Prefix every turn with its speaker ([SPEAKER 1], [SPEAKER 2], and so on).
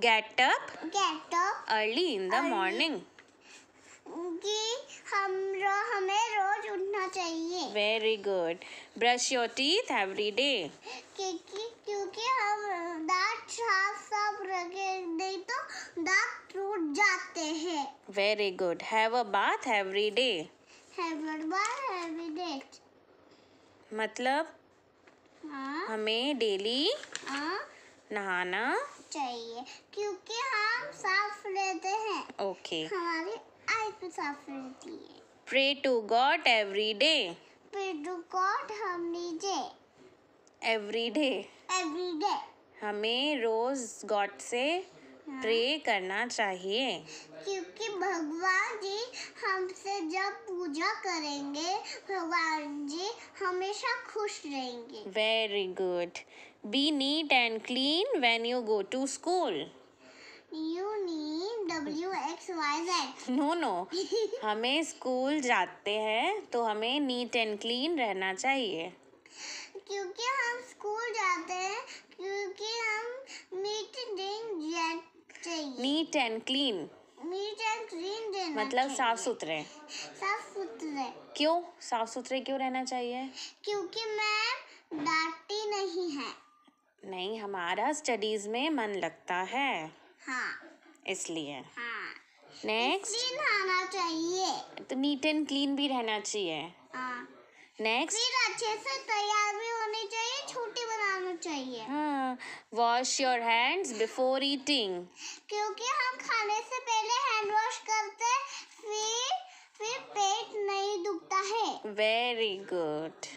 [SPEAKER 1] Get up. Get up. Early in the early. morning. हम रो, हमें रोज उठना चाहिए very good brush your teeth every day
[SPEAKER 2] क्योंकि हम दांत साफ साफ रखे नहीं तो दांत टूट जाते हैं
[SPEAKER 1] very good have bath every day मतलब हाँ? हमें डेली हाँ? नहाना
[SPEAKER 2] चाहिए क्योंकि हम साफ रहते हैं ओके हमारी हमारी आइज साफ
[SPEAKER 1] रहती है pray to God every day pray to God हम लीजिए एवरी डे एवरी डे हमें रोज गॉड से हाँ। प्रे करना चाहिए
[SPEAKER 2] क्योंकि भगवान जी हमसे जब पूजा करेंगे भगवान जी हमेशा खुश रहेंगे
[SPEAKER 1] very good be neat and clean when you go to school
[SPEAKER 2] you need W X Y Z
[SPEAKER 1] no no हमें स्कूल जाते हैं तो हमें नीट एंड क्लीन रहना चाहिए
[SPEAKER 2] क्योंकि हम स्कूल जाते हैं
[SPEAKER 1] neat and clean
[SPEAKER 2] neat and clean रहना मतलब साफ सुथरे साफ सुथरे
[SPEAKER 1] क्यों साफ सुथरे क्यों रहना चाहिए
[SPEAKER 2] क्योंकि मैं डांटती नहीं है
[SPEAKER 1] नहीं हमारा स्टडीज में मन लगता है हाँ इसलिए नेक्स्ट हाँ नेक्स्ट
[SPEAKER 2] नहाना चाहिए
[SPEAKER 1] तो नीट एंड क्लीन भी रहना चाहिए हाँ नेक्स्ट
[SPEAKER 2] फिर अच्छे से तैयार भी होनी चाहिए छोटे
[SPEAKER 1] wash your hands before eating
[SPEAKER 2] क्योंकि हम खाने से पहले हैंड वॉश करते हैं फिर फिर पेट नहीं दुखता है
[SPEAKER 1] वेरी गुड